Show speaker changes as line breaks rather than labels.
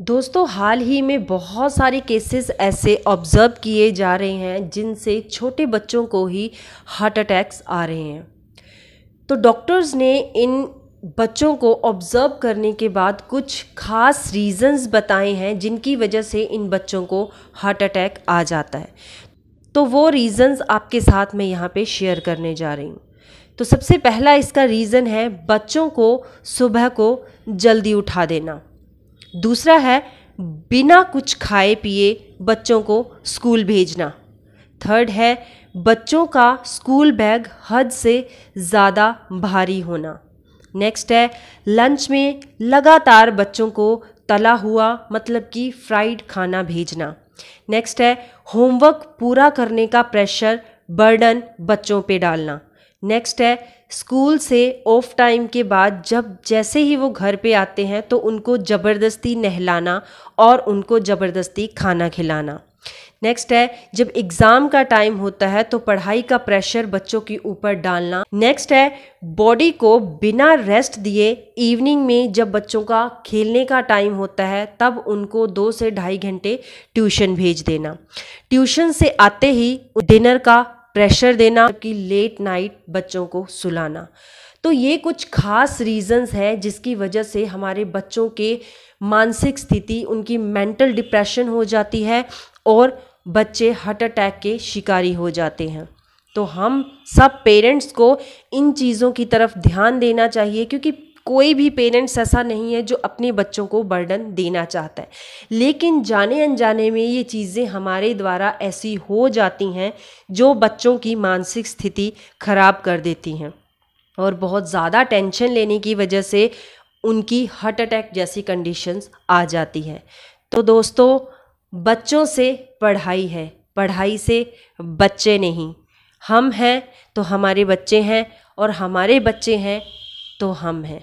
दोस्तों हाल ही में बहुत सारे केसेस ऐसे ऑब्ज़र्व किए जा रहे हैं जिनसे छोटे बच्चों को ही हार्ट अटैक्स आ रहे हैं तो डॉक्टर्स ने इन बच्चों को ऑब्ज़र्व करने के बाद कुछ खास रीज़न्स बताए हैं जिनकी वजह से इन बच्चों को हार्ट अटैक आ जाता है तो वो रीजंस आपके साथ मैं यहाँ पे शेयर करने जा रही हूँ तो सबसे पहला इसका रीज़न है बच्चों को सुबह को जल्दी उठा देना दूसरा है बिना कुछ खाए पिए बच्चों को स्कूल भेजना थर्ड है बच्चों का स्कूल बैग हद से ज़्यादा भारी होना नेक्स्ट है लंच में लगातार बच्चों को तला हुआ मतलब कि फ्राइड खाना भेजना नेक्स्ट है होमवर्क पूरा करने का प्रेशर बर्डन बच्चों पे डालना नेक्स्ट है स्कूल से ऑफ टाइम के बाद जब जैसे ही वो घर पे आते हैं तो उनको ज़बरदस्ती नहलाना और उनको ज़बरदस्ती खाना खिलाना नेक्स्ट है जब एग्ज़ाम का टाइम होता है तो पढ़ाई का प्रेशर बच्चों के ऊपर डालना नेक्स्ट है बॉडी को बिना रेस्ट दिए इवनिंग में जब बच्चों का खेलने का टाइम होता है तब उनको दो से ढाई घंटे ट्यूशन भेज देना ट्यूशन से आते ही डिनर का प्रेशर देना कि लेट नाइट बच्चों को सुलाना तो ये कुछ खास रीजंस हैं जिसकी वजह से हमारे बच्चों के मानसिक स्थिति उनकी मेंटल डिप्रेशन हो जाती है और बच्चे हार्ट अटैक के शिकारी हो जाते हैं तो हम सब पेरेंट्स को इन चीज़ों की तरफ ध्यान देना चाहिए क्योंकि कोई भी पेरेंट्स ऐसा नहीं है जो अपने बच्चों को बर्डन देना चाहता है लेकिन जाने अनजाने में ये चीज़ें हमारे द्वारा ऐसी हो जाती हैं जो बच्चों की मानसिक स्थिति खराब कर देती हैं और बहुत ज़्यादा टेंशन लेने की वजह से उनकी हार्ट अटैक जैसी कंडीशंस आ जाती हैं तो दोस्तों बच्चों से पढ़ाई है पढ़ाई से बच्चे नहीं हम हैं तो हमारे बच्चे हैं और हमारे बच्चे हैं तो हम हैं